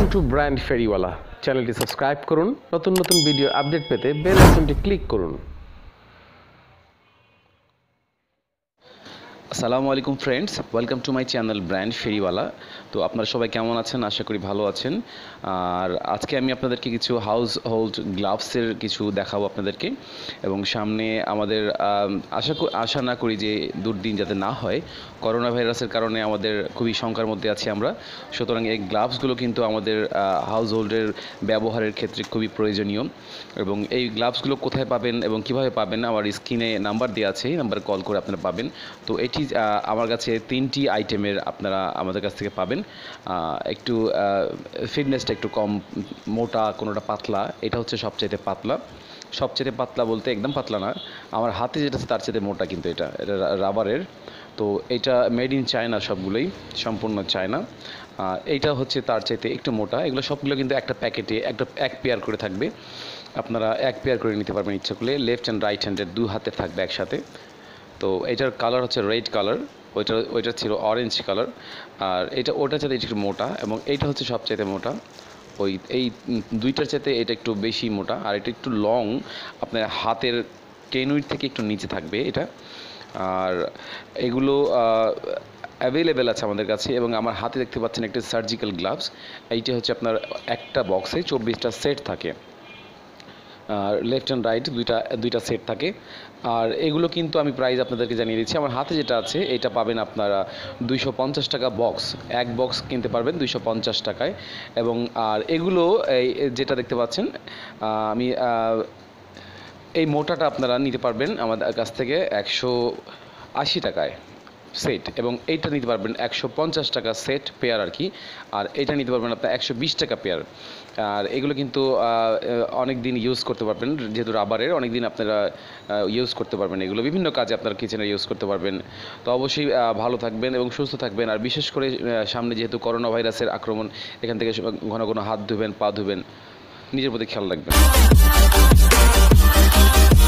welcome to brand ফেরিওয়ালা চ্যানেলটি subscribe করুন নতুন নতুন ভিডিও আপডেট পেতে বেল আইকনটি ক্লিক করুন আসসালামু আলাইকুম friends welcome to my channel brand Feriwala তো আপনারা সবাই কেমন আছেন আশা করি ভালো আছেন আর আজকে আমি আপনাদেরকে কিছু হাউস হোল্ড গ্লাভসের কিছু দেখাবো আপনাদেরকে এবং সামনে আমাদের আশা আশা না করি যে দুর্দিন যাতে না হয় করোনা ভাইরাসের কারণে আমাদের খুবই শঙ্কার মধ্যে আছি আমরা সুতরাং এই গ্লাভসগুলো কিন্তু আমাদের হাউস হোল্ডের ব্যবহারের ক্ষেত্রে খুবই প্রয়োজনীয় এবং এই গ্লাভসগুলো কোথায় পাবেন এবং কিভাবে পাবেন আমার স্ক্রিনে নাম্বার দেওয়া আছে এই নাম্বার কল করে আপনারা পাবেন তো এটি তিনটি আমার কাছে তিনটি আইটেমের আপনারা আমাদের কাছ থেকে পাবেন একটু ফিটনেসটা একটু কম মোটা কোনোটা পাতলা এটা হচ্ছে সবচাইতে পাতলা সবচেয়ে পাতলা বলতে একদম পাতলা না আমার হাতে যেটা আছে তার চেয়ে মোটা কিন্তু এটা এটা রাবারের তো এটা মেড ইন চায়না সবগুলোই সম্পূর্ণ চায়না এইটা হচ্ছে তার চাইতে একটু মোটা এগুলো সবগুলো কিন্তু একটা প্যাকেটে একটা এক পেয়ার করে থাকবে আপনারা এক পেয়ার করে নিতে পারবেন ইচ্ছা করলে লেফট অ্যান্ড রাইট হ্যান্ডের দু হাতে থাকবে একসাথে তো এটার কালার হচ্ছে রেড কালার ওইটা ওইটা ছিল অরেঞ্জ কালার আর এটা ওটা চাইতে একটু মোটা এবং এইটা হচ্ছে সবচাইতে মোটা ওই এই দুইটার চাইতে এটা একটু বেশি মোটা আর এটা একটু লং আপনার হাতের কেনুইট থেকে একটু নিচে থাকবে এটা আর এগুলো অ্যাভেলেবেল আছে আমাদের কাছে এবং আমার হাতে দেখতে পাচ্ছেন একটা সার্জিক্যাল গ্লাভস এইটা হচ্ছে আপনার একটা বক্সে চব্বিশটা সেট থাকে লেফট অ্যান্ড রাইট দুইটা দুইটা সেট থাকে আর এগুলো কিন্তু আমি প্রাইস আপনাদেরকে জানিয়ে দিচ্ছি আমার হাতে যেটা আছে এটা পাবেন আপনারা দুইশো পঞ্চাশ টাকা বক্স এক বক্স কিনতে পারবেন দুইশো পঞ্চাশ টাকায় এবং আর এগুলো যেটা দেখতে পাচ্ছেন আমি এই মোটাটা আপনারা নিতে পারবেন আমাদের কাছ থেকে একশো আশি টাকায় সেট এবং এইটা নিতে পারবেন একশো পঞ্চাশ টাকা সেট পেয়ার আর কি আর এটা নিতে পারবেন আপনার একশো বিশ টাকা পেয়ার আর এগুলো কিন্তু অনেক দিন ইউজ করতে পারবেন যেহেতু রাবারের অনেক দিন আপনারা ইউজ করতে পারবেন এগুলো বিভিন্ন কাজে আপনারা কিচেনে ইউজ করতে পারবেন তো অবশ্যই ভালো থাকবেন এবং সুস্থ থাকবেন আর বিশেষ করে সামনে যেহেতু করোনা ভাইরাসের আক্রমণ এখান থেকে ঘন ঘন হাত ধুবেন পা ধুবেন নিজের প্রতি খেয়াল রাখবেন